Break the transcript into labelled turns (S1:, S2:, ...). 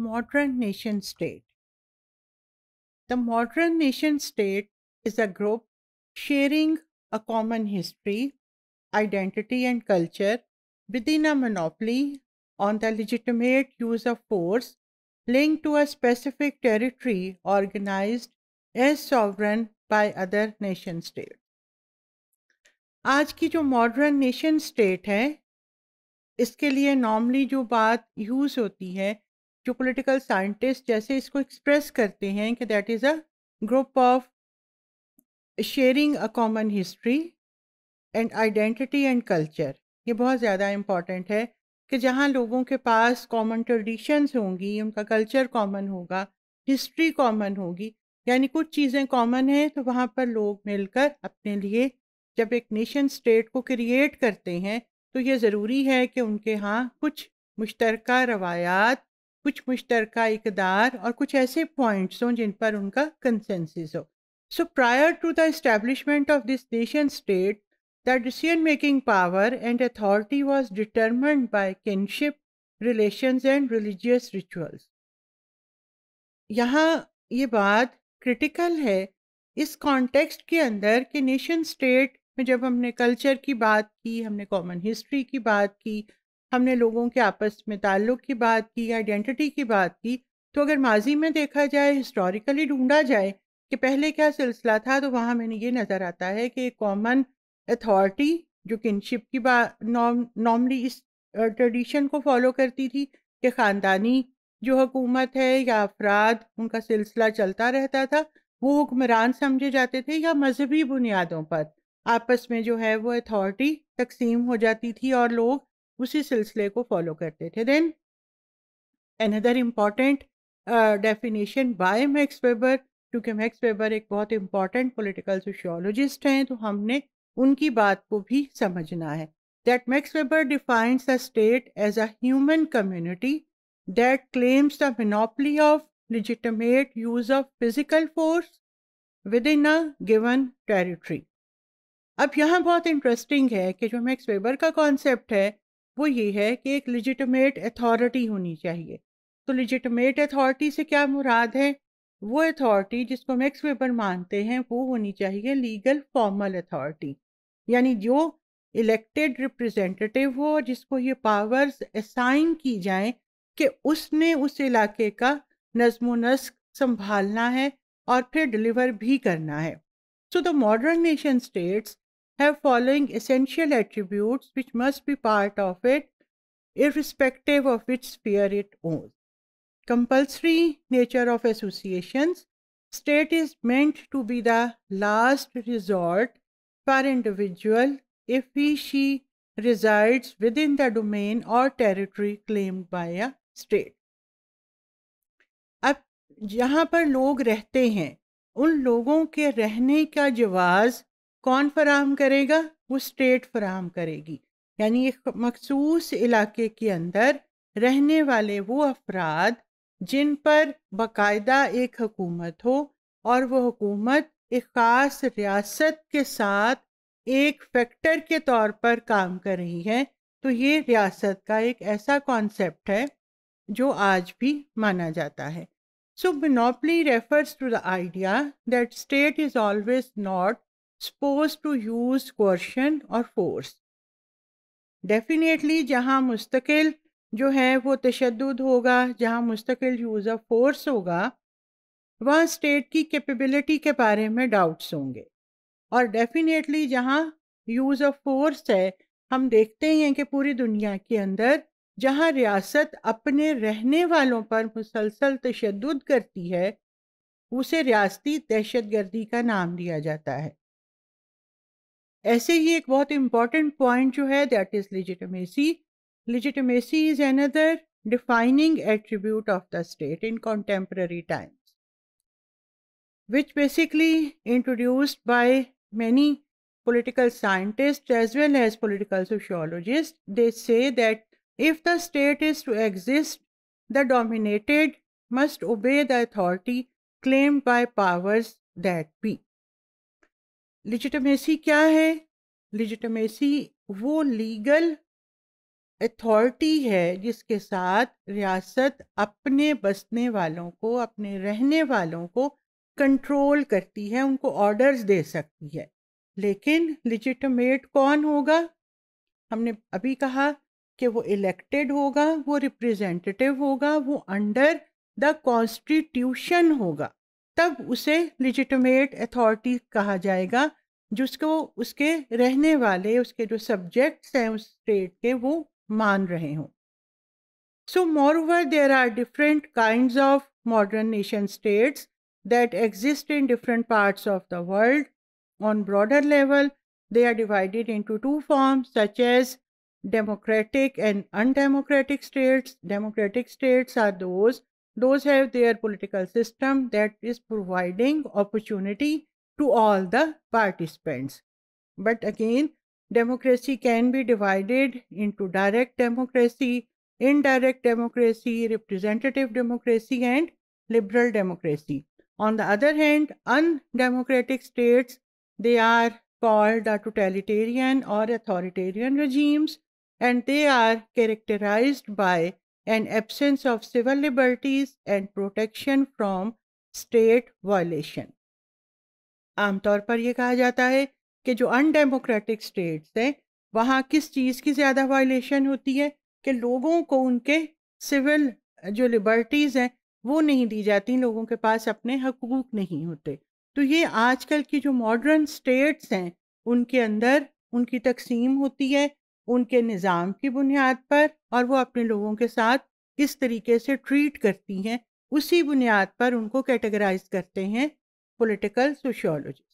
S1: Modern nation state. The modern nation state is a group sharing a common history, identity, and culture within a monopoly on the legitimate use of force linked to a specific territory organized as sovereign by other nation state. आज की जो modern nation state है इसके लिए normally जो बात use होती है जो पोलिटिकल साइंटिस्ट जैसे इसको एक्सप्रेस करते हैं कि that is a group of sharing a common history and identity and culture ये बहुत ज़्यादा इम्पॉर्टेंट है कि जहाँ लोगों के पास कॉमन ट्रेडिशंस होंगी उनका कल्चर कॉमन होगा हिस्ट्री कॉमन होगी यानी कुछ चीज़ें कॉमन हैं तो वहाँ पर लोग मिलकर अपने लिए जब एक नेशन स्टेट को क्रिएट करते हैं तो ये ज़रूरी है कि उनके यहाँ कुछ मुश्तरक रवायात कुछ मुश्तरका इकदार और कुछ ऐसे पॉइंट्स हों जिन पर उनका कंसेंसिस हो so prior to the establishment of this nation state the decision making power and authority was determined by kinship relations and religious rituals यहाँ ये बात क्रिटिकल है इस कॉन्टेक्स्ट के अंदर कि नेशन स्टेट में जब हमने कल्चर की बात की हमने कॉमन हिस्ट्री की बात की हमने लोगों के आपस में ताल्लुक़ की बात की आइडेंटिटी की बात की तो अगर माजी में देखा जाए हिस्टोरिकली ढूंढा जाए कि पहले क्या सिलसिला था तो वहाँ मैंने ये नज़र आता है कि कॉमन अथॉरिटी जो किनशिप की बात नॉर्मली इस ट्रेडिशन को फॉलो करती थी कि ख़ानदानी जो हुकूमत है या अफराद उनका सिलसिला चलता रहता था वो हुक्मरान समझे जाते थे या मजहबी बुनियादों पर आपस में जो है वो अथॉरिटी तकसीम हो जाती थी और लोग उसी सिलसिले को फॉलो करते थे then another important definition by Max Weber क्योंकि मैक्स वेबर एक बहुत इम्पॉर्टेंट पॉलिटिकल सोशियोलॉजिस्ट हैं तो हमने उनकी बात को भी समझना है that Max Weber defines the state as a human community that claims the monopoly of use of physical force within a given territory अब यहाँ बहुत इंटरेस्टिंग है कि जो मैक्स वेबर का कॉन्सेप्ट है वो ये है कि एक लिजिटमेट अथॉरिटी होनी चाहिए तो लिजिटमेट अथॉरिटी से क्या मुराद है वो अथॉरिटी जिसको मैक्स एक्स पेपर मानते हैं वो होनी चाहिए लीगल फॉर्मल अथॉरिटी यानी जो इलेक्टेड रिप्रेजेंटेटिव हो जिसको ये पावर्स असाइन की जाएं कि उसने उस इलाके का नज्म नस्क संभालना है और फिर डिलीवर भी करना है so the modern nation states have following essential attributes which must be part of it irrespective of which sphere it owns. Compulsory nature of associations. State is meant to be the last resort for individual if he she resides within the domain or territory claimed by a state. अब जहाँ पर लोग रहते हैं उन लोगों के रहने का जवाज़ कौन फराहम करेगा वो स्टेट फराहम करेगी यानी एक मखसूस इलाके के अंदर रहने वाले वो अफराद जिन पर बाकायदा एक हकूमत हो और वह हुकूमत एक ख़ास रियासत के साथ एक फैक्टर के तौर पर काम कर रही है तो ये रियासत का एक ऐसा कॉन्सेप्ट है जो आज भी माना जाता है so monopoly refers to the idea that state is always not supposed to use coercion or force. Definitely जहाँ मुस्तकिल जो है वो तशद होगा जहाँ मुस्तकिल यूज़ ऑफ फोर्स होगा वहाँ स्टेट की कैपेबिलिटी के बारे में डाउट्स होंगे और डेफिनेटली जहाँ यूज़ ऑफ फोर्स है हम देखते हैं कि पूरी दुनिया के अंदर जहाँ रियासत अपने रहने वालों पर मुसलसल तशद करती है उसे रियाती दहशत गर्दी का नाम दिया जाता है ऐसे ही एक बहुत इम्पॉर्टेंट पॉइंट जो है that is legitimacy legitimacy is another defining attribute of the state in contemporary times which basically introduced by many political scientist as well as political sociologist they say that if the state is to exist the dominated must obey the authority claimed by powers that be legitimacy क्या है लिजिटमेसी वो legal authority है जिसके साथ रियासत अपने बसने वालों को अपने रहने वालों को कंट्रोल करती है उनको ऑर्डर्स दे सकती है लेकिन लिजिटमेट कौन होगा हमने अभी कहा कि वो इलेक्टेड होगा वो रिप्रेजेंटेटिव होगा वो अंडर द कॉन्स्टिट्यूशन होगा तब उसे लिजिटमेट अथॉरिटी कहा जाएगा जिसको उसके रहने वाले उसके जो सब्जेक्ट्स हैं उस स्टेट के वो मान रहे हों so moreover there are different kind of modern nation states that exist in different parts of the world on broader level they are divided into two form such as democratic and undemocratic states democratic states are those those have their political system that is providing opportunity to all the participants. But again, democracy can be divided into direct democracy, indirect democracy, representative democracy, and liberal democracy. On the other hand, undemocratic states, they are called the totalitarian or authoritarian regimes, and they are characterized by an absence of civil liberties and protection from state violation. आमतौर पर यह कहा जाता है कि जो undemocratic states हैं वहाँ किस चीज़ की ज़्यादा वायलेशन होती है कि लोगों को उनके सिविल जो लिबर्टीज़ हैं वो नहीं दी जाती लोगों के पास अपने हकूक नहीं होते तो ये आजकल की जो मॉडर्न स्टेट्स हैं उनके अंदर उनकी तकसीम होती है उनके निज़ाम की बुनियाद पर और वो अपने लोगों के साथ किस तरीके से ट्रीट करती हैं उसी बुनियाद पर उनको कैटेगराइज करते हैं political sociology.